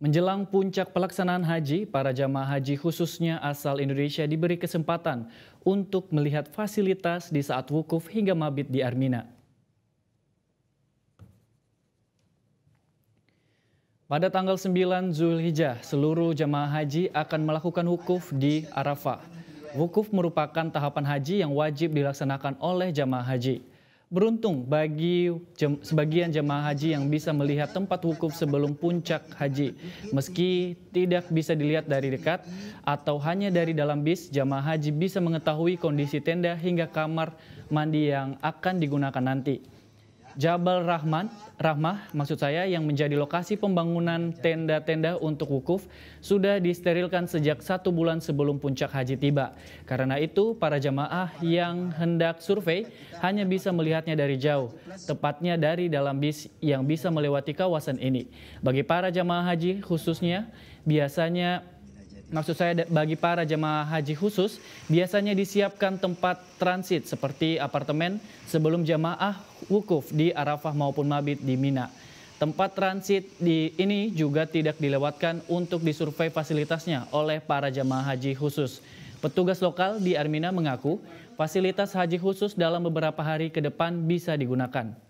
Menjelang puncak pelaksanaan haji, para jamaah haji khususnya asal Indonesia diberi kesempatan untuk melihat fasilitas di saat wukuf hingga mabit di Armina. Pada tanggal 9 Zulhijjah, seluruh jamaah haji akan melakukan wukuf di Arafah. Wukuf merupakan tahapan haji yang wajib dilaksanakan oleh jamaah haji. Beruntung bagi jem, sebagian jemaah haji yang bisa melihat tempat wukuf sebelum puncak haji. Meski tidak bisa dilihat dari dekat atau hanya dari dalam bis, jemaah haji bisa mengetahui kondisi tenda hingga kamar mandi yang akan digunakan nanti. Jabal Rahman, Rahmah maksud saya yang menjadi lokasi pembangunan tenda-tenda untuk wukuf sudah disterilkan sejak satu bulan sebelum puncak haji tiba. Karena itu para jamaah yang hendak survei hanya bisa melihatnya dari jauh, tepatnya dari dalam bis yang bisa melewati kawasan ini. Bagi para jamaah haji khususnya biasanya maksud saya bagi para jemaah haji khusus biasanya disiapkan tempat transit seperti apartemen sebelum jemaah wukuf di Arafah maupun Mabit di Mina. Tempat transit di ini juga tidak dilewatkan untuk disurvei fasilitasnya oleh para jemaah haji khusus. Petugas lokal di Armina mengaku fasilitas haji khusus dalam beberapa hari ke depan bisa digunakan.